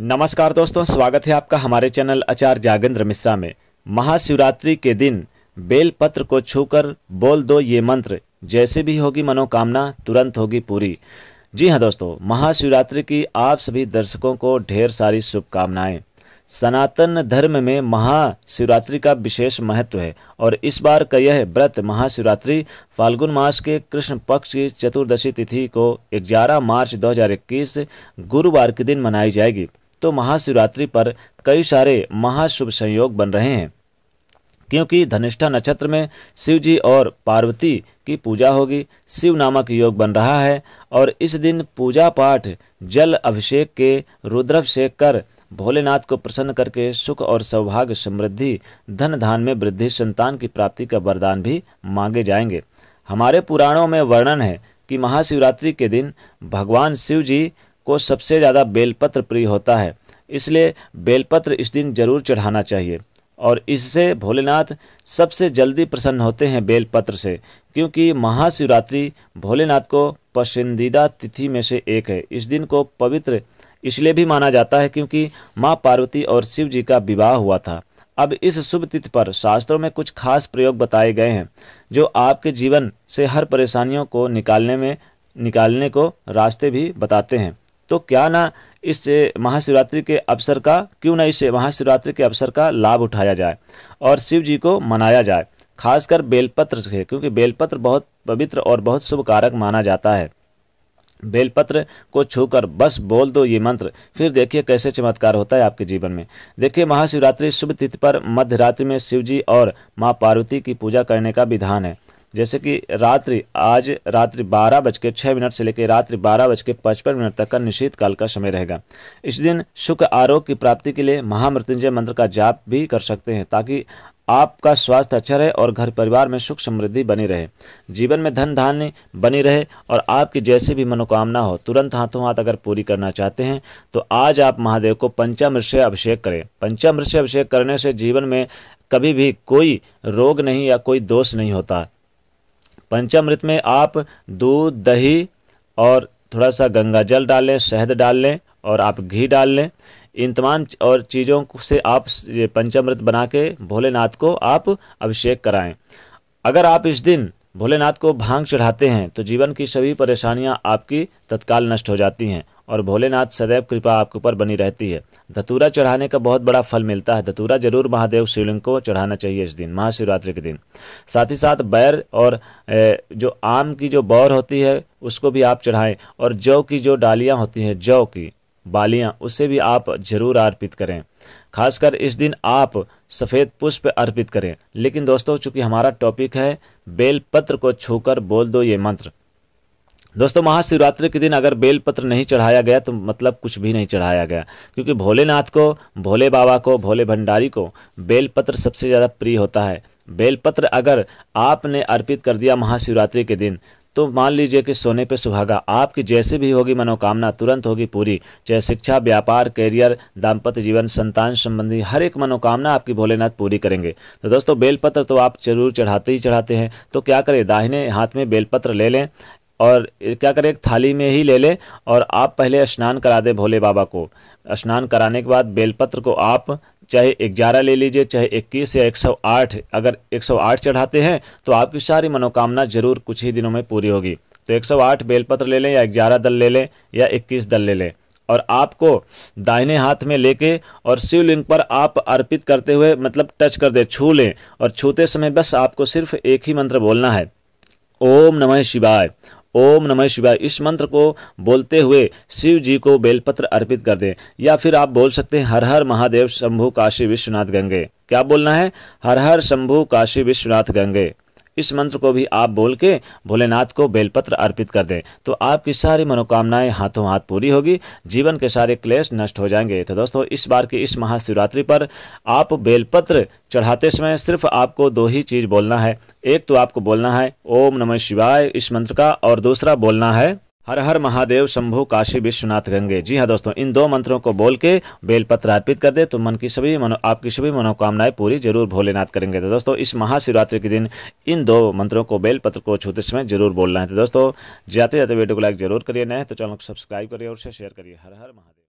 नमस्कार दोस्तों स्वागत है आपका हमारे चैनल आचार्य जागेंद्र मिश्रा में महाशिवरात्रि के दिन बेल पत्र को छूकर बोल दो ये मंत्र जैसे भी होगी मनोकामना तुरंत होगी पूरी जी हाँ दोस्तों महाशिवरात्रि की आप सभी दर्शकों को ढेर सारी शुभकामनाएं सनातन धर्म में महाशिवरात्रि का विशेष महत्व है और इस बार का यह व्रत महाशिवरात्रि फाल्गुन मास के कृष्ण पक्ष की चतुर्दशी तिथि को 11 मार्च 2021 गुरुवार के दिन मनाई जाएगी तो महाशिवरात्रि पर कई सारे महाशुभ संयोग बन रहे हैं क्योंकि धनिष्ठा नक्षत्र में शिव जी और पार्वती की पूजा होगी शिव नामक योग बन रहा है और इस दिन पूजा पाठ जल अभिषेक के रुद्राभिषेक कर भोलेनाथ को प्रसन्न करके सुख और सौभाग्य समृद्धि धन धान में वृद्धि संतान की प्राप्ति का वरदान भी मांगे जाएंगे हमारे पुराणों में वर्णन है कि महाशिवरात्रि के दिन भगवान शिव जी को सबसे ज़्यादा बेलपत्र प्रिय होता है इसलिए बेलपत्र इस दिन जरूर चढ़ाना चाहिए और इससे भोलेनाथ सबसे जल्दी प्रसन्न होते हैं बेलपत्र से क्योंकि महाशिवरात्रि भोलेनाथ को पसंदीदा तिथि में से एक है इस दिन को पवित्र इसलिए भी माना जाता है क्योंकि माँ पार्वती और शिव जी का विवाह हुआ था अब इस शुभ तिथि पर शास्त्रों में कुछ खास प्रयोग बताए गए हैं जो आपके जीवन से हर परेशानियों को निकालने में निकालने को रास्ते भी बताते हैं तो क्या ना इस महाशिवरात्रि के अवसर का क्यों ना इस महाशिवरात्रि के अवसर का लाभ उठाया जाए और शिव जी को मनाया जाए खासकर बेलपत्र से क्योंकि बेलपत्र बहुत पवित्र और बहुत शुभ कारक माना जाता है बेलपत्र को छूकर बस बोल दो ये मंत्र फिर देखिए कैसे चमत्कार होता है आपके जीवन में देखिए महाशिवरात्रि शुभ तिथि पर मध्य रात्रि में शिव जी और माँ पार्वती की पूजा करने का विधान है जैसे कि रात्रि आज रात्रि बारह बज के छः मिनट से लेकर रात्रि बारह बज के पचपन मिनट तक का निश्चित काल का समय रहेगा इस दिन सुख आरोग्य की प्राप्ति के लिए महामृत्युंजय मंत्र का जाप भी कर सकते हैं ताकि आपका स्वास्थ्य अच्छा रहे और घर परिवार में सुख समृद्धि बनी रहे जीवन में धन धान्य बनी रहे और आपकी जैसी भी मनोकामना हो तुरंत हाथों हाथ अगर पूरी करना चाहते हैं तो आज आप महादेव को पंचामृत से अभिषेक करें पंचामृत से अभिषेक करने से जीवन में कभी भी कोई रोग नहीं या कोई दोष नहीं होता पंचामृत में आप दूध दही और थोड़ा सा गंगा जल डाल लें शहद डाल लें और आप घी डाल लें इन तमाम और चीज़ों से आप ये पंचामृत बना के भोलेनाथ को आप अभिषेक कराएं अगर आप इस दिन भोलेनाथ को भांग चढ़ाते हैं तो जीवन की सभी परेशानियां आपकी तत्काल नष्ट हो जाती हैं और भोलेनाथ सदैव कृपा आपके ऊपर बनी रहती है धतूरा चढ़ाने का बहुत बड़ा फल मिलता है धतूरा जरूर महादेव शिवलिंग को चढ़ाना चाहिए इस दिन महाशिवरात्रि के दिन साथ ही साथ बैर और जो आम की जो बौर होती है उसको भी आप चढ़ाएं और जौ की जो डालियाँ होती हैं जौ की बालियां उसे भी आप जरूर अर्पित करें खासकर इस दिन आप सफ़ेद पुष्प अर्पित करें लेकिन दोस्तों चूंकि हमारा टॉपिक है बेलपत्र को छूकर बोल दो ये मंत्र दोस्तों महाशिवरात्रि के दिन अगर बेलपत्र नहीं चढ़ाया गया तो मतलब कुछ भी नहीं चढ़ाया गया क्योंकि भोलेनाथ को भोले बाबा को भोले भंडारी को बेलपत्र सबसे ज़्यादा प्रिय होता है बेलपत्र अगर आपने अर्पित कर दिया महाशिवरात्रि के दिन तो मान लीजिए कि सोने पे सुहागा आपकी जैसी भी होगी मनोकामना तुरंत होगी पूरी चाहे शिक्षा व्यापार कैरियर दाम्पत्य जीवन संतान संबंधी हर एक मनोकामना आपकी भोलेनाथ पूरी करेंगे तो दोस्तों बेलपत्र तो आप जरूर चढ़ाते ही चढ़ाते हैं तो क्या करें दाहिने हाथ में बेलपत्र ले लें और क्या करें एक थाली में ही ले लें और आप पहले स्नान करा दें भोले बाबा को स्नान कराने के बाद बेलपत्र को आप चाहे ग्यारह ले लीजिए चाहे इक्कीस या एक सौ आठ अगर एक सौ आठ चढ़ाते हैं तो आपकी सारी मनोकामना जरूर कुछ ही दिनों में पूरी होगी तो एक सौ आठ बेलपत्र ले लें या ग्यारह दल ले लें या इक्कीस दल ले लें और आपको दाहिने हाथ में लेके और शिवलिंग पर आप अर्पित करते हुए मतलब टच कर दे छू लें और छूते समय बस आपको सिर्फ एक ही मंत्र बोलना है ओम नमः शिवाय ओम नमः शिवाय इस मंत्र को बोलते हुए शिव जी को बेलपत्र अर्पित कर दें या फिर आप बोल सकते हैं हर हर महादेव शंभु काशी विश्वनाथ गंगे क्या बोलना है हर हर शंभु काशी विश्वनाथ गंगे इस मंत्र को भी आप बोल के भोलेनाथ को बेलपत्र अर्पित कर दें तो आपकी सारी मनोकामनाएं हाथों हाथ पूरी होगी जीवन के सारे क्लेश नष्ट हो जाएंगे तो दोस्तों इस बार की इस महाशिवरात्रि पर आप बेलपत्र चढ़ाते समय सिर्फ आपको दो ही चीज़ बोलना है एक तो आपको बोलना है ओम नमः शिवाय इस मंत्र का और दूसरा बोलना है हर हर महादेव शंभु काशी विश्वनाथ गंगे जी हाँ दोस्तों इन दो मंत्रों को बोल के बेलपत्र अर्पित कर दे तो मन की सभी मनो आपकी सभी मनोकामनाएं पूरी जरूर भोलेनाथ करेंगे तो दोस्तों इस महाशिवरात्रि के दिन इन दो मंत्रों को बेलपत्र को छूते समय जरूर बोलना है तो दोस्तों जाते जाते वीडियो को लाइक जरूर करिए नए तो चैनल को सब्सक्राइब करिए और शेयर करिए हर हर महादेव